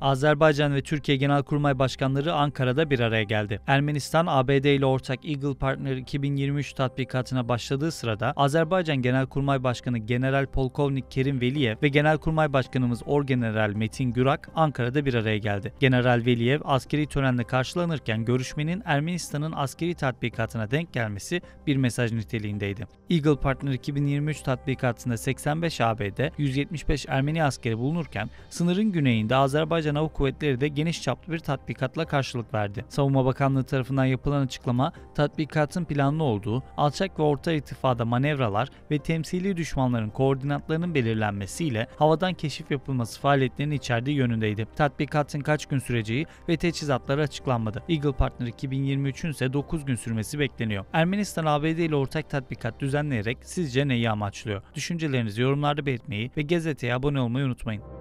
Azerbaycan ve Türkiye Genelkurmay Başkanları Ankara'da bir araya geldi. Ermenistan, ABD ile ortak Eagle Partner 2023 tatbikatına başladığı sırada Azerbaycan Genelkurmay Başkanı General Polkovnik Kerim Veliyev ve Genelkurmay Başkanımız Orgeneral Metin Gürak Ankara'da bir araya geldi. General Veliyev askeri törenle karşılanırken görüşmenin Ermenistan'ın askeri tatbikatına denk gelmesi bir mesaj niteliğindeydi. Eagle Partner 2023 tatbikatında 85 ABD, 175 Ermeni askeri bulunurken sınırın güneyinde Azerbaycan Ayrıca Hava Kuvvetleri de geniş çaplı bir tatbikatla karşılık verdi. Savunma Bakanlığı tarafından yapılan açıklama, tatbikatın planlı olduğu, alçak ve orta irtifada manevralar ve temsili düşmanların koordinatlarının belirlenmesiyle havadan keşif yapılması faaliyetlerinin içerdiği yönündeydi. Tatbikatın kaç gün süreceği ve teçhizatları açıklanmadı. Eagle Partner 2023'ün ise 9 gün sürmesi bekleniyor. Ermenistan ABD ile ortak tatbikat düzenleyerek sizce neyi amaçlıyor? Düşüncelerinizi yorumlarda belirtmeyi ve gazeteye abone olmayı unutmayın.